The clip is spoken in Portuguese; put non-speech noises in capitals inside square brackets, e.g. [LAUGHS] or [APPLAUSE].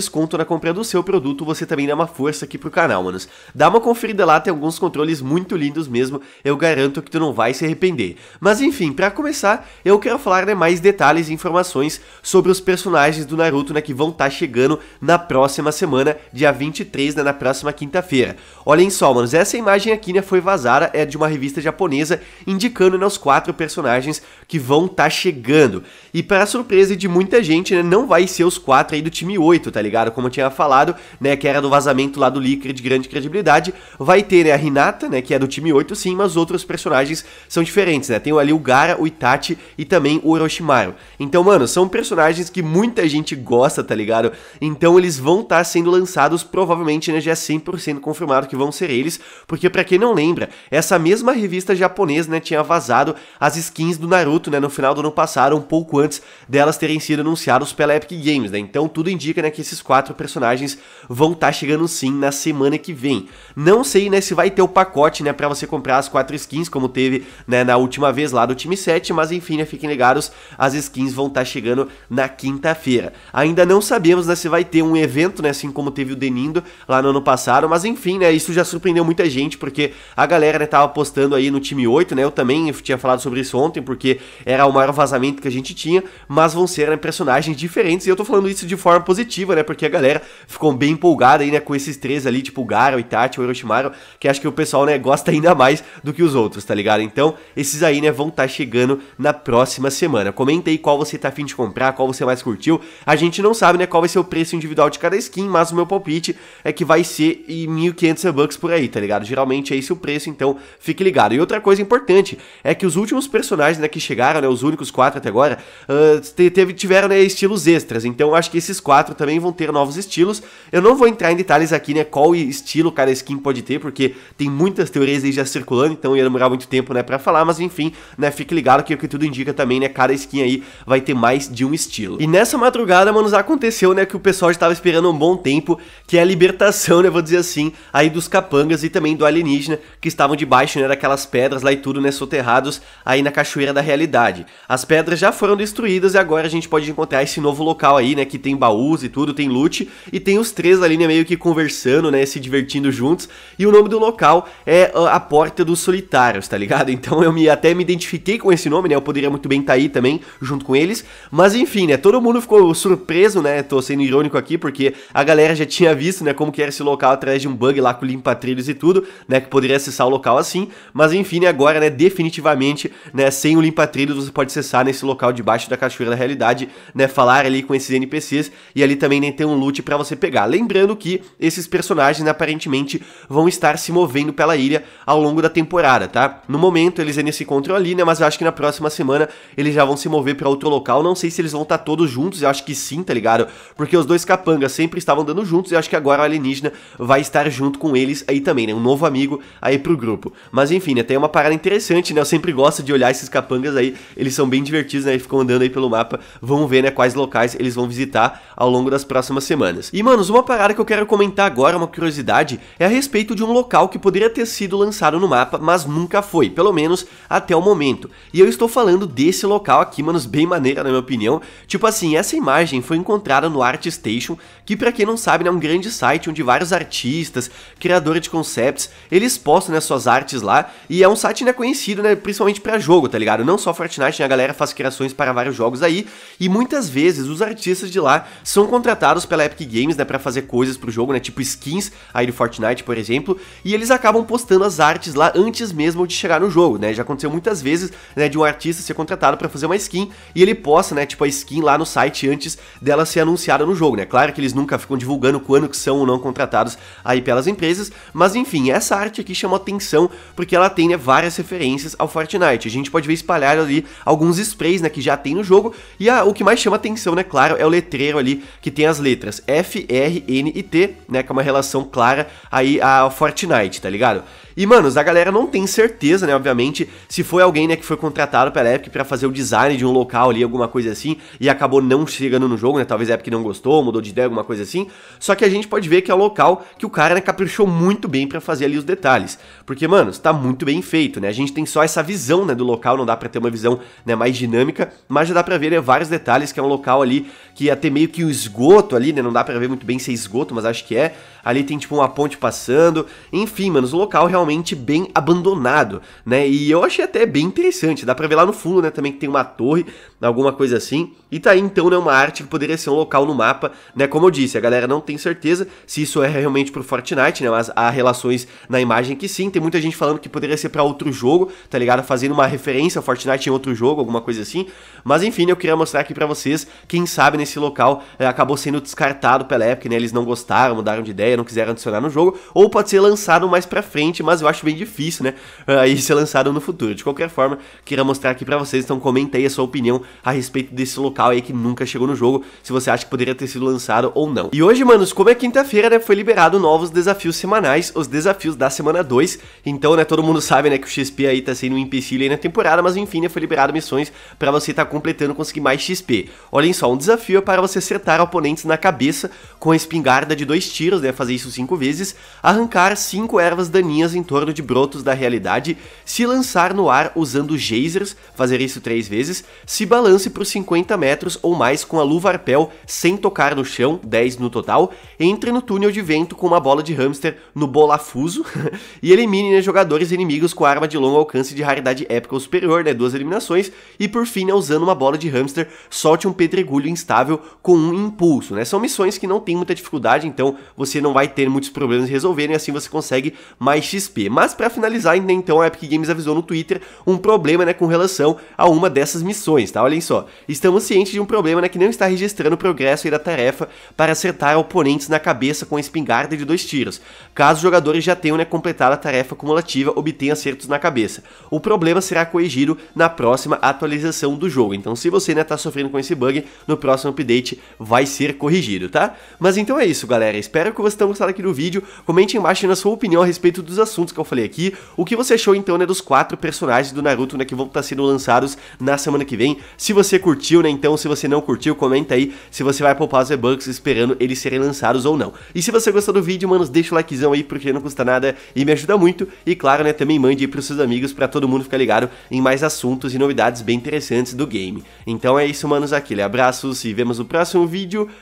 desconto na compra do seu produto, você também dá uma força aqui pro canal, manos. Dá uma conferida lá, tem alguns controles muito lindos mesmo, eu garanto que tu não vai se arrepender. Mas enfim, para começar, eu quero falar né, mais detalhes e informações sobre os personagens do Naruto né, que vão estar tá chegando na próxima semana, dia 23, né, na próxima quinta-feira. Olhem só, manos, essa imagem aqui né, foi vazada, é de uma revista japonesa, indicando né, os quatro personagens que vão estar tá chegando. E para surpresa de muita gente, né, não vai ser os quatro aí do time 8, tá ligado? ligado? Como eu tinha falado, né, que era do vazamento lá do Licker de grande credibilidade, vai ter, né, a Hinata, né, que é do time 8 sim, mas outros personagens são diferentes, né? Tem ali o Gara, o Itachi e também o Orochimaru. Então, mano, são personagens que muita gente gosta, tá ligado? Então eles vão estar tá sendo lançados provavelmente, né, já é 100% confirmado que vão ser eles, porque para quem não lembra, essa mesma revista japonesa, né, tinha vazado as skins do Naruto, né, no final do ano passado, um pouco antes delas terem sido anunciadas pela Epic Games, né? Então tudo indica, né, que esses quatro personagens vão estar tá chegando sim na semana que vem. Não sei, né, se vai ter o pacote, né, pra você comprar as quatro skins, como teve, né, na última vez lá do time 7, mas enfim, né, fiquem ligados, as skins vão estar tá chegando na quinta-feira. Ainda não sabemos, né, se vai ter um evento, né, assim como teve o Denindo lá no ano passado, mas enfim, né, isso já surpreendeu muita gente, porque a galera, né, tava postando aí no time 8, né, eu também tinha falado sobre isso ontem, porque era o maior vazamento que a gente tinha, mas vão ser, né, personagens diferentes, e eu tô falando isso de forma positiva, né, né? Porque a galera ficou bem empolgada aí, né? Com esses três ali, tipo o Garo, o Itachi, o Orochimaru, que acho que o pessoal, né, gosta ainda mais do que os outros, tá ligado? Então, esses aí, né, vão estar tá chegando na próxima semana. Comenta aí qual você tá afim de comprar, qual você mais curtiu. A gente não sabe, né, qual vai ser o preço individual de cada skin, mas o meu palpite é que vai ser em 1.500 bucks por aí, tá ligado? Geralmente é esse o preço, então fique ligado. E outra coisa importante é que os últimos personagens, né, que chegaram, né, os únicos quatro até agora, uh, teve, tiveram, né, estilos extras. Então, acho que esses quatro também vão vão ter novos estilos. Eu não vou entrar em detalhes aqui, né, qual estilo cada skin pode ter, porque tem muitas teorias aí já circulando, então ia demorar muito tempo, né, pra falar, mas enfim, né, fique ligado que o que tudo indica também, né, cada skin aí vai ter mais de um estilo. E nessa madrugada, manos, aconteceu, né, que o pessoal já estava esperando um bom tempo, que é a libertação, né, vou dizer assim, aí dos capangas e também do alienígena, que estavam debaixo, né, daquelas pedras lá e tudo, né, soterrados aí na cachoeira da realidade. As pedras já foram destruídas e agora a gente pode encontrar esse novo local aí, né, que tem baús e tudo, tem loot, e tem os três ali, né, meio que conversando, né, se divertindo juntos, e o nome do local é ah, a Porta dos Solitários, tá ligado? [LAUGHS] Então eu me, até me identifiquei com esse nome, né, eu poderia muito bem estar tá aí também, junto com eles, mas enfim, né, todo mundo ficou surpreso, né, tô sendo irônico aqui, porque a galera já tinha visto, né, como que era esse local através de um bug lá com limpa trilhos e tudo, né, que poderia acessar o local assim, mas enfim, né, agora, né, definitivamente, né, sem o limpa trilhos você pode acessar nesse local debaixo da Cachoeira da Realidade, né, falar ali com esses NPCs, e ali também, né, também tem um loot para você pegar. Lembrando que esses personagens aparentemente vão estar se movendo pela ilha ao longo da temporada, tá? No momento eles ainda se encontram ali, né? Mas eu acho que na próxima semana eles já vão se mover para outro local. Não sei se eles vão estar tá todos juntos, eu acho que sim, tá ligado? Porque os dois capangas sempre estavam dando juntos e acho que agora o alienígena vai estar junto com eles aí também, né? Um novo amigo aí pro grupo. Mas enfim, né? Tem uma parada interessante, né? Eu sempre gosto de olhar esses capangas aí, eles são bem divertidos, né? E ficam andando aí pelo mapa. Vamos ver, né? Quais locais eles vão visitar ao longo das próximas próximas semanas. E, manos, uma parada que eu quero comentar agora, uma curiosidade, é a respeito de um local que poderia ter sido lançado no mapa, mas nunca foi, pelo menos até o momento. E eu estou falando desse local aqui, manos, bem maneira, na minha opinião. Tipo assim, essa imagem foi encontrada no ArtStation, que para quem não sabe, né, é um grande site onde vários artistas, criadores de concepts, eles postam né, suas artes lá, e é um site né, conhecido, né, principalmente para jogo, tá ligado? Não só Fortnite, né, a galera faz criações para vários jogos aí, e muitas vezes os artistas de lá são contratados utilizados pela Epic Games, né, para fazer coisas pro jogo, né, tipo skins aí do Fortnite, por exemplo, e eles acabam postando as artes lá antes mesmo de chegar no jogo, né? Já aconteceu muitas vezes, né, de um artista ser contratado para fazer uma skin e ele posta, né, tipo a skin lá no site antes dela ser anunciada no jogo, né? Claro que eles nunca ficam divulgando quando que são ou não contratados aí pelas empresas, mas enfim, essa arte aqui chamou atenção porque ela tem, né, várias referências ao Fortnite. A gente pode ver espalhado ali alguns sprays, né, que já tem no jogo, e a, o que mais chama atenção, né, claro, é o letreiro ali que tem as letras F, R, N e T, né? Que é uma relação clara aí a Fortnite, tá ligado? E, mano, a galera não tem certeza, né? Obviamente, se foi alguém, né, que foi contratado pela Epic para fazer o design de um local ali, alguma coisa assim, e acabou não chegando no jogo, né? Talvez a Epic não gostou, mudou de ideia, alguma coisa assim. Só que a gente pode ver que é o local que o cara, né, caprichou muito bem para fazer ali os detalhes. Porque, mano, está muito bem feito, né? A gente tem só essa visão, né, do local, não dá para ter uma visão, né, mais dinâmica, mas já dá para ver né, vários detalhes que é um local ali que até meio que o esgoto esgoto ali, né? Não dá para ver muito bem se é esgoto, mas acho que é. Ali tem tipo uma ponte passando. Enfim, mano, o local realmente bem abandonado, né? E eu achei até bem interessante. Dá para ver lá no fundo, né, também que tem uma torre, alguma coisa assim. E tá aí então, né, uma arte que poderia ser um local no mapa, né? Como eu disse, a galera não tem certeza se isso é realmente pro Fortnite, né? Mas há relações na imagem que sim. Tem muita gente falando que poderia ser para outro jogo, tá ligado? Fazendo uma referência ao Fortnite em outro jogo, alguma coisa assim. Mas enfim, eu queria mostrar aqui para vocês, quem sabe nesse local é, acabou sendo sendo descartado pela época, né? Eles não gostaram, mudaram de ideia, não quiseram adicionar no jogo, ou pode ser lançado mais pra frente, mas eu acho bem difícil, né? Aí ah, ser lançado no futuro. De qualquer forma, queria mostrar aqui pra vocês, então comenta aí a sua opinião a respeito desse local aí que nunca chegou no jogo, se você acha que poderia ter sido lançado ou não. E hoje, manos, como é quinta-feira, né? Foi liberado novos desafios semanais, os desafios da semana 2. Então, né, todo mundo sabe, né, que o XP aí tá sendo um empecilho aí na temporada, mas enfim, né, foi liberado missões pra você tá completando conseguir mais XP. Olhem só, um desafio é para você acertar oponentes na cabeça com a espingarda de dois tiros, né, fazer isso cinco vezes, arrancar cinco ervas daninhas em torno de brotos da realidade, se lançar no ar usando geysers, fazer isso três vezes, se balance por 50 metros ou mais com a luva arpel sem tocar no chão, 10 no total, entre no túnel de vento com uma bola de hamster no bolafuso [LAUGHS] e elimine né, jogadores inimigos com arma de longo alcance de raridade épica ou superior, né, duas eliminações, e por fim, né, usando uma bola de hamster, solte um pedregulho instável com um impulso né? São missões que não tem muita dificuldade, então você não vai ter muitos problemas de e assim você consegue mais XP. Mas para finalizar, então a Epic Games avisou no Twitter um problema, né, com relação a uma dessas missões, tá? Olhem só, estamos cientes de um problema, né, que não está registrando o progresso da tarefa para acertar oponentes na cabeça com a espingarda de dois tiros, caso os jogadores já tenham, né, completado a tarefa cumulativa, obtenha acertos na cabeça. O problema será corrigido na próxima atualização do jogo, então se você, né, tá sofrendo com esse bug, no próximo update vai ser corrigido, tá? Mas então é isso, galera. Espero que vocês tenham gostado aqui do vídeo. Comente embaixo na sua opinião a respeito dos assuntos que eu falei aqui. O que você achou, então, né, dos quatro personagens do Naruto, né, que vão estar sendo lançados na semana que vem. Se você curtiu, né, então, se você não curtiu, comenta aí se você vai poupar os e-bucks esperando eles serem lançados ou não. E se você gostou do vídeo, manos, deixa o likezão aí, porque não custa nada e me ajuda muito. E claro, né, também mande aí pros seus amigos para todo mundo ficar ligado em mais assuntos e novidades bem interessantes do game. Então é isso, manos, aquele abraço, se vemos no próximo vídeo,